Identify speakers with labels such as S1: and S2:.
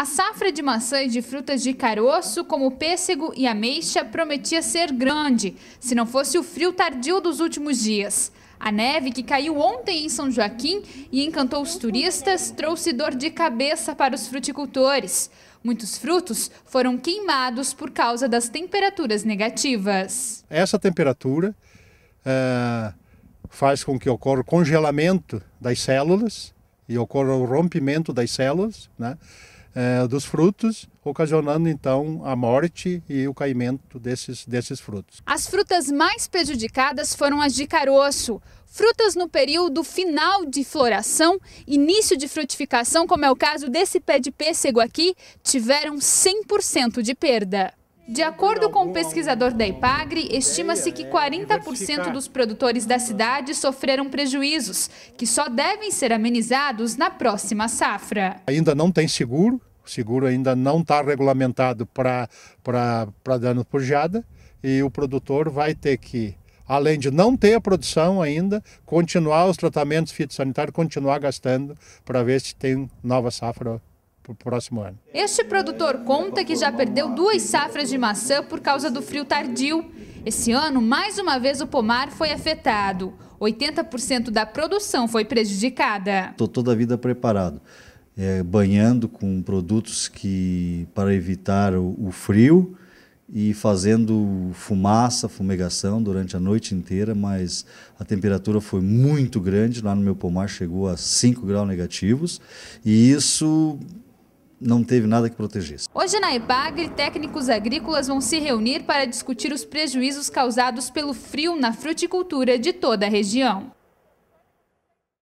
S1: A safra de maçã e de frutas de caroço, como pêssego e ameixa, prometia ser grande, se não fosse o frio tardio dos últimos dias. A neve que caiu ontem em São Joaquim e encantou os turistas trouxe dor de cabeça para os fruticultores. Muitos frutos foram queimados por causa das temperaturas negativas.
S2: Essa temperatura eh, faz com que ocorra o congelamento das células e ocorra o rompimento das células, né? é, dos frutos, ocasionando então a morte e o caimento desses, desses frutos.
S1: As frutas mais prejudicadas foram as de caroço, frutas no período final de floração, início de frutificação, como é o caso desse pé de pêssego aqui, tiveram 100% de perda. De acordo com o pesquisador da IPAGRE, estima-se que 40% dos produtores da cidade sofreram prejuízos, que só devem ser amenizados na próxima safra.
S2: Ainda não tem seguro, o seguro ainda não está regulamentado para dano por geada e o produtor vai ter que, além de não ter a produção ainda, continuar os tratamentos fitossanitários, continuar gastando para ver se tem nova safra para o próximo ano.
S1: Este produtor conta que já perdeu duas safras de maçã por causa do frio tardio. Esse ano, mais uma vez, o pomar foi afetado. 80% da produção foi prejudicada.
S3: Estou toda a vida preparado é, banhando com produtos que para evitar o, o, frio e fazendo fumaça, fumegação durante a noite inteira, mas a temperatura foi muito grande, lá no meu pomar chegou a 5 graus negativos, e isso não teve nada que protegesse.
S1: Hoje na Ebagre técnicos agrícolas vão se reunir para discutir os prejuízos causados pelo frio na fruticultura de toda a região.